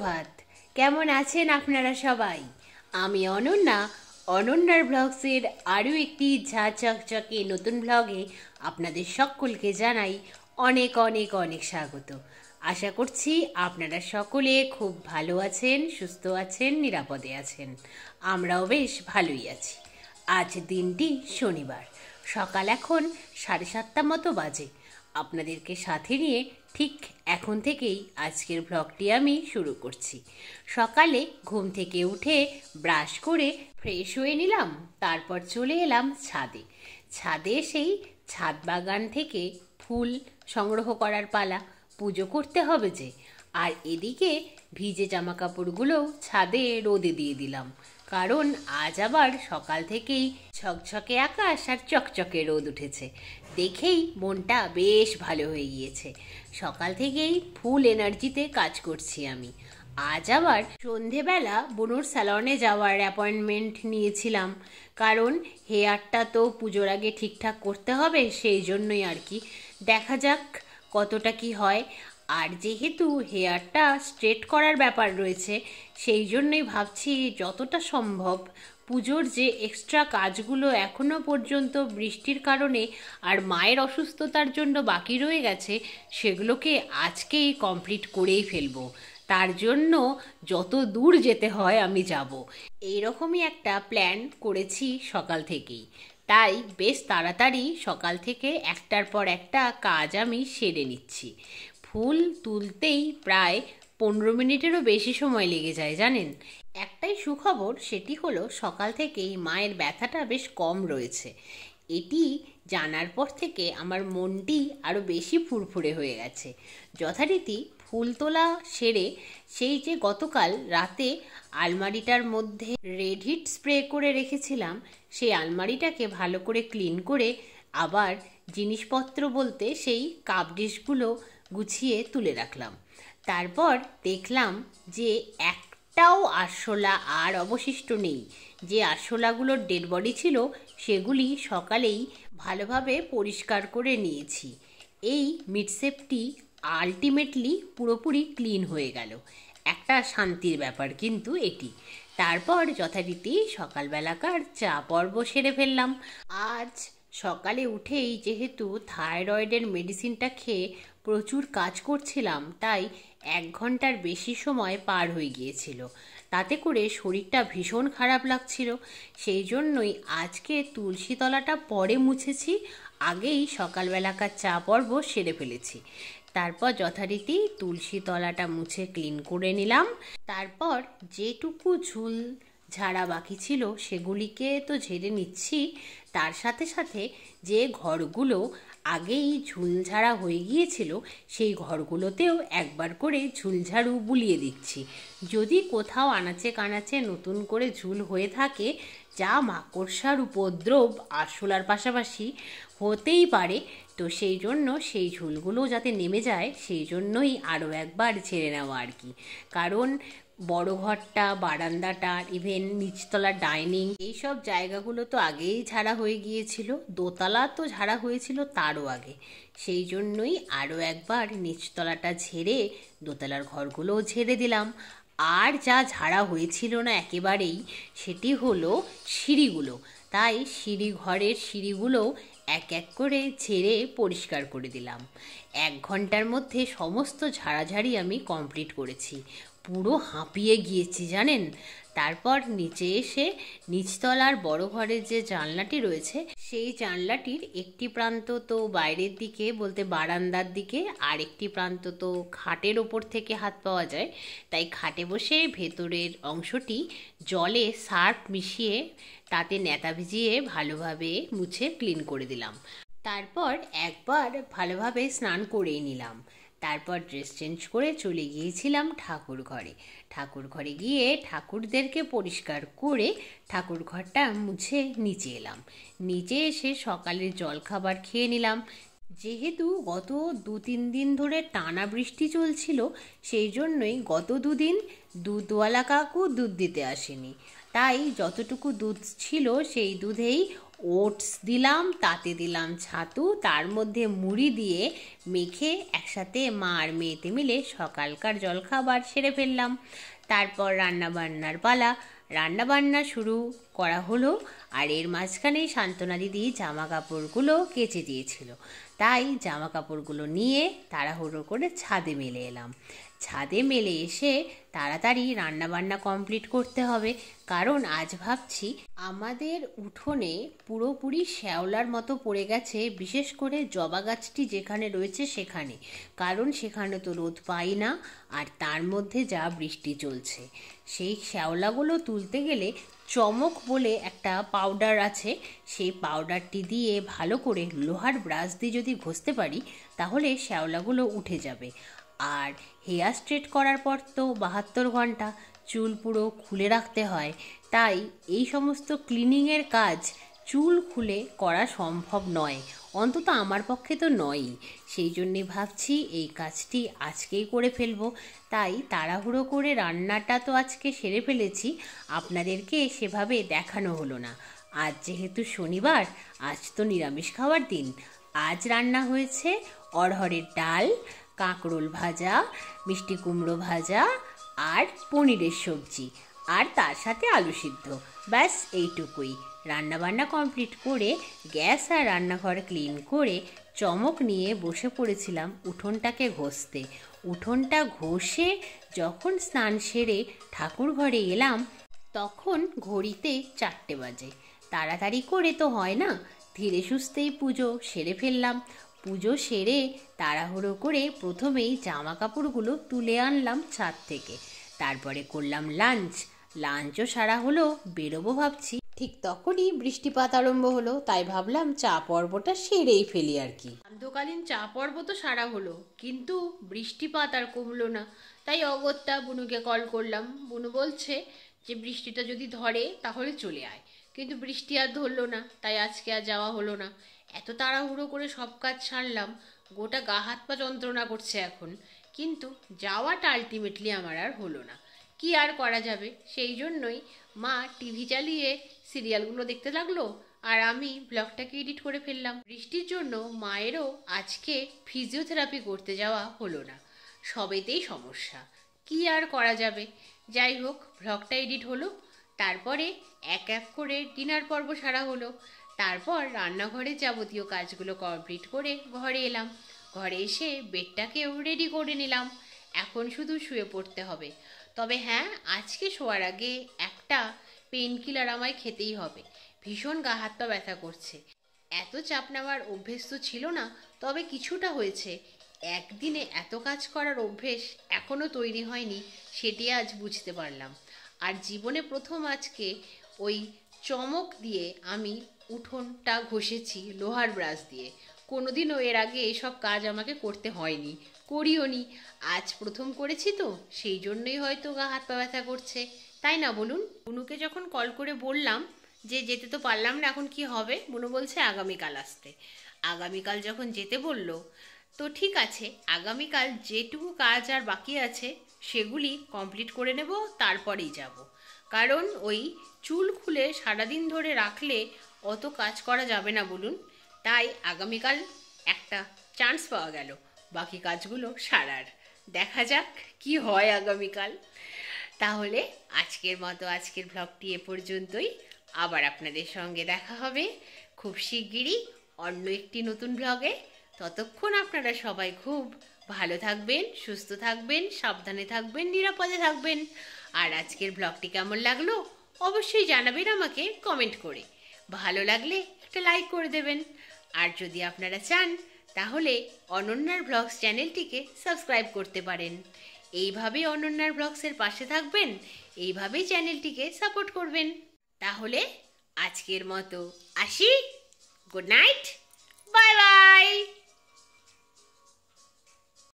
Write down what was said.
সুপ্রভাত কেমন আছেন আপনারা সবাই আমি অনন্যা অনন্যার ব্লগসের আরও একটি ঝা চকচকে নতুন ব্লগে আপনাদের সকলকে জানাই অনেক অনেক অনেক স্বাগত আশা করছি আপনারা সকলে খুব ভালো আছেন সুস্থ আছেন নিরাপদে আছেন আমরাও বেশ ভালোই আছি আজ দিনটি শনিবার সকাল এখন সাড়ে সাতটা মতো বাজে আপনাদেরকে সাথে নিয়ে ঠিক এখন থেকেই আজকের ব্লগটি আমি শুরু করছি সকালে ঘুম থেকে উঠে ব্রাশ করে ফ্রেশ হয়ে নিলাম তারপর চলে এলাম ছাদে ছাদে সেই ছাদ বাগান থেকে ফুল সংগ্রহ করার পালা পুজো করতে হবে যে আর এদিকে ভিজে জামা কাপড়গুলোও ছাদে রোদে দিয়ে দিলাম কারণ আজ আবার সকাল থেকেই ছকছকে আকাশ আর চকচকে রোদ উঠেছে দেখেই মনটা বেশ ভালো হয়ে গিয়েছে সকাল থেকেই ফুল এনার্জিতে কাজ করছি আমি আজ আবার সন্ধেবেলা বনুর স্যালনে যাওয়ার অ্যাপয়েন্টমেন্ট নিয়েছিলাম কারণ হেয়ারটা তো পুজোর আগে ঠিকঠাক করতে হবে সেই জন্যই আর কি দেখা যাক কতটা কি হয় আর যেহেতু হেয়ারটা স্ট্রেট করার ব্যাপার রয়েছে সেই জন্যই ভাবছি যতটা সম্ভব পুজোর যে এক্সট্রা কাজগুলো এখনও পর্যন্ত বৃষ্টির কারণে আর মায়ের অসুস্থতার জন্য বাকি রয়ে গেছে সেগুলোকে আজকেই কমপ্লিট করেই ফেলবো তার জন্য যত দূর যেতে হয় আমি যাব এইরকমই একটা প্ল্যান করেছি সকাল থেকেই তাই বেশ তাড়াতাড়ি সকাল থেকে একটার পর একটা কাজ আমি সেরে নিচ্ছি ফুল তুলতেই প্রায় পনেরো মিনিটেরও বেশি সময় লেগে যায় জানেন একটাই সুখবর সেটি হলো সকাল থেকেই মায়ের ব্যথাটা বেশ কম রয়েছে এটি জানার পর থেকে আমার মনটি আরও বেশি ফুরফুরে হয়ে গেছে যথারীতি ফুল তোলা সেরে সেই যে গতকাল রাতে আলমারিটার মধ্যে রেড হিট স্প্রে করে রেখেছিলাম সেই আলমারিটাকে ভালো করে ক্লিন করে আবার জিনিসপত্র বলতে সেই কাপ ডিশগুলো গুছিয়ে তুলে রাখলাম তারপর দেখলাম যে একটাও আরশোলা আর অবশিষ্ট নেই যে আরশোলাগুলোর ডেড বডি ছিল সেগুলি সকালেই ভালোভাবে পরিষ্কার করে নিয়েছি এই মিটসেপটি আলটিমেটলি পুরোপুরি ক্লিন হয়ে গেল একটা শান্তির ব্যাপার কিন্তু এটি তারপর যথারীতি সকালবেলাকার চা পর্ব সেরে ফেললাম আজ সকালে উঠেই যেহেতু থাইরয়েডের মেডিসিনটা খেয়ে প্রচুর কাজ করছিলাম তাই এক ঘন্টার বেশি সময় পার হয়ে গিয়েছিল তাতে করে শরীরটা ভীষণ খারাপ লাগছিল সেই জন্যই আজকে তুলসীতলাটা পরে মুছেছি আগেই সকালবেলাকার চা পর্ব সেরে ফেলেছি তারপর যথারীতি তুলসী তলাটা মুছে ক্লিন করে নিলাম তারপর যেটুকু ঝুল ঝাড়া বাকি ছিল সেগুলিকে তো ঝেড়ে নিচ্ছি তার সাথে সাথে যে ঘরগুলো আগেই ঝুলঝাড়া হয়ে গিয়েছিল সেই ঘরগুলোতেও একবার করে ঝুলঝাড়ু বুলিয়ে দিচ্ছি যদি কোথাও আনাচে কানাচে নতুন করে ঝুল হয়ে থাকে যা মাকড়সার উপদ্রব আরশোলার পাশাপাশি হতেই পারে তো সেই জন্য সেই ঝুলগুলো যাতে নেমে যায় সেই জন্যই আরও একবার ছেড়ে নেওয়া আর কি কারণ বড় ঘরটা বারান্দাটা ইভেন নিচতলা ডাইনিং এইসব জায়গাগুলো তো আগেই ঝাড়া হয়ে গিয়েছিল দোতলা তো ঝাড়া হয়েছিল তারও আগে সেই জন্যই আরও একবার নিচতলাটা ঝেড়ে দোতলার ঘরগুলোও ঝেড়ে দিলাম আর যা ঝাড়া হয়েছিল না একেবারেই সেটি হলো সিঁড়িগুলো তাই সিঁড়ি ঘরের সিঁড়িগুলো এক এক করে ছেড়ে পরিষ্কার করে দিলাম এক ঘন্টার মধ্যে সমস্ত ঝাড়াঝাড়ি আমি কমপ্লিট করেছি পুরো হাঁপিয়ে গিয়েছি জানেন তারপর নিচে এসে নিচতলার বড় ঘরের যে জানলাটি রয়েছে সেই জানলাটির একটি প্রান্ত তো বাইরের দিকে বলতে বারান্দার দিকে আর একটি প্রান্ত তো খাটের ওপর থেকে হাত পাওয়া যায় তাই খাটে বসে ভেতরের অংশটি জলে সার্ফ মিশিয়ে তাতে নেতা ভিজিয়ে ভালোভাবে মুছে ক্লিন করে দিলাম তারপর একবার ভালোভাবে স্নান করেই নিলাম তারপর ড্রেস চেঞ্জ করে চলে গিয়েছিলাম ঠাকুর ঘরে ঠাকুর ঘরে গিয়ে ঠাকুরদেরকে পরিষ্কার করে ঠাকুর ঘরটা মুছে নিচে এলাম নিচে এসে সকালের জলখাবার খেয়ে নিলাম যেহেতু গত দু তিন দিন ধরে টানা বৃষ্টি চলছিল সেই জন্যই গত দুদিন দুধওয়ালা কাকু দুধ দিতে আসেনি তাই যতটুকু দুধ ছিল সেই দুধেই ওটস দিলাম তাতে দিলাম ছাতু তার মধ্যে মুড়ি দিয়ে মেখে একসাথে মা আর মেয়েতে মিলে সকালকার জলখাবার সেরে ফেললাম তারপর রান্নাবান্নার পালা রান্নাবান্না শুরু করা হলো আর এর মাঝখানে সান্ত্বনা দিদি জামা কাপড়গুলো কেচে দিয়েছিল তাই জামা কাপড়গুলো নিয়ে তাড়াহুড়ো করে ছাদে মেলে এলাম ছাদে মেলে এসে তাড়াতাড়ি রান্নাবান্না কমপ্লিট করতে হবে কারণ আজ ভাবছি আমাদের উঠোনে পুরোপুরি শ্যাওলার মতো পড়ে গেছে বিশেষ করে জবা গাছটি যেখানে রয়েছে সেখানে কারণ সেখানে তো রোদ পাই না আর তার মধ্যে যা বৃষ্টি চলছে সেই শ্যাওলাগুলো তুলতে গেলে চমক বলে একটা পাউডার আছে সেই পাউডারটি দিয়ে ভালো করে লোহার ব্রাশ দিয়ে যদি ঘষতে পারি তাহলে শ্যাওলাগুলো উঠে যাবে আর হেয়ার স্ট্রেট করার পর তো বাহাত্তর ঘন্টা চুল পুরো খুলে রাখতে হয় তাই এই সমস্ত ক্লিনিংয়ের কাজ চুল খুলে করা সম্ভব নয় অন্তত আমার পক্ষে তো নয়ই সেই জন্যে ভাবছি এই কাজটি আজকেই করে ফেলবো তাই তাড়াহুড়ো করে রান্নাটা তো আজকে সেরে ফেলেছি আপনাদেরকে সেভাবে দেখানো হলো না আজ যেহেতু শনিবার আজ তো নিরামিষ খাওয়ার দিন আজ রান্না হয়েছে অরহরের ডাল কাঁকরোল ভাজা মিষ্টি কুমড়ো ভাজা আর পনিরের সবজি আর তার সাথে আলু সিদ্ধ ব্যাস এইটুকুই রান্নাবান্না কমপ্লিট করে গ্যাস আর রান্নাঘর ক্লিন করে চমক নিয়ে বসে পড়েছিলাম উঠোনটাকে ঘষতে উঠোনটা ঘষে যখন স্নান সেরে ঠাকুর ঘরে এলাম তখন ঘড়িতে চারটে বাজে তাড়াতাড়ি করে তো হয় না ধীরে সুস্থেই পুজো সেরে ফেললাম পুজো সেরে তাড়াহুড়ো করে প্রথমেই জামা কাপড়গুলো তুলে আনলাম ছাদ থেকে তারপরে করলাম লাঞ্চ লাঞ্চও সারা হলো বেরোবো ভাবছি ঠিক তখনই বৃষ্টিপাত আরম্ভ হলো তাই ভাবলাম চা পর্বটা সেরেই ফেলি আর কি সান্ধ্যকালীন চা পর্ব তো সারা হলো কিন্তু বৃষ্টিপাত আর কমলো না তাই অগত্যা বুনুকে কল করলাম বুনু বলছে যে বৃষ্টিটা যদি ধরে তাহলে চলে আয় কিন্তু বৃষ্টি আর ধরলো না তাই আজকে আর যাওয়া হলো না এত তাড়াহুড়ো করে সব কাজ সারলাম গোটা গা হাত পা যন্ত্রণা করছে এখন কিন্তু যাওয়াটা আলটিমেটলি আমার আর হলো না কি আর করা যাবে সেই জন্যই মা টিভি চালিয়ে সিরিয়ালগুলো দেখতে লাগলো আর আমি ব্লগটাকে এডিট করে ফেললাম বৃষ্টির জন্য মায়েরও আজকে ফিজিওথেরাপি করতে যাওয়া হলো না সবেতেই সমস্যা কি আর করা যাবে যাই হোক ব্লগটা এডিট হলো তারপরে এক এক করে ডিনার পর্ব সারা হলো তারপর রান্নাঘরে যাবতীয় কাজগুলো কমপ্লিট করে ঘরে এলাম ঘরে এসে বেডটাকেও রেডি করে নিলাম এখন শুধু শুয়ে পড়তে হবে তবে হ্যাঁ আজকে শোয়ার আগে একটা পেন কিলার আমায় খেতেই হবে ভীষণ গা হাত পা ব্যথা করছে এত চাপ নেওয়ার অভ্যেস তো ছিল না তবে কিছুটা হয়েছে একদিনে এত কাজ করার অভ্যেস এখনও তৈরি হয়নি সেটি আজ বুঝতে পারলাম আর জীবনে প্রথম আজকে ওই চমক দিয়ে আমি উঠোনটা ঘষেছি লোহার ব্রাশ দিয়ে কোনোদিনও এর আগে এসব কাজ আমাকে করতে হয়নি করিও নি আজ প্রথম করেছি তো সেই জন্যই হয়তো গা হাত পা ব্যথা করছে তাই না বলুন বুনুকে যখন কল করে বললাম যে যেতে তো পারলাম না এখন কি হবে বুনু বলছে আগামীকাল আসতে আগামীকাল যখন যেতে বলল তো ঠিক আছে আগামীকাল যেটুকু কাজ আর বাকি আছে সেগুলি কমপ্লিট করে নেব তারপরেই যাব কারণ ওই চুল খুলে সারাদিন ধরে রাখলে অত কাজ করা যাবে না বলুন তাই আগামীকাল একটা চান্স পাওয়া গেল বাকি কাজগুলো সারার দেখা যাক কি হয় আগামীকাল তাহলে আজকের মতো আজকের ব্লগটি এ পর্যন্তই আবার আপনাদের সঙ্গে দেখা হবে খুব শিগগিরই অন্য একটি নতুন ব্লগে ততক্ষণ আপনারা সবাই খুব ভালো থাকবেন সুস্থ থাকবেন সাবধানে থাকবেন নিরাপদে থাকবেন আর আজকের ব্লগটি কেমন লাগলো অবশ্যই জানাবেন আমাকে কমেন্ট করে ভালো লাগলে একটা লাইক করে দেবেন আর যদি আপনারা চান তাহলে অনন্যার ব্লগস চ্যানেলটিকে সাবস্ক্রাইব করতে পারেন এইভাবেই অনন্যার ব্লগসের পাশে থাকবেন এইভাবেই চ্যানেলটিকে সাপোর্ট করবেন তাহলে আজকের মতো আসি গুড নাইট বাই বাই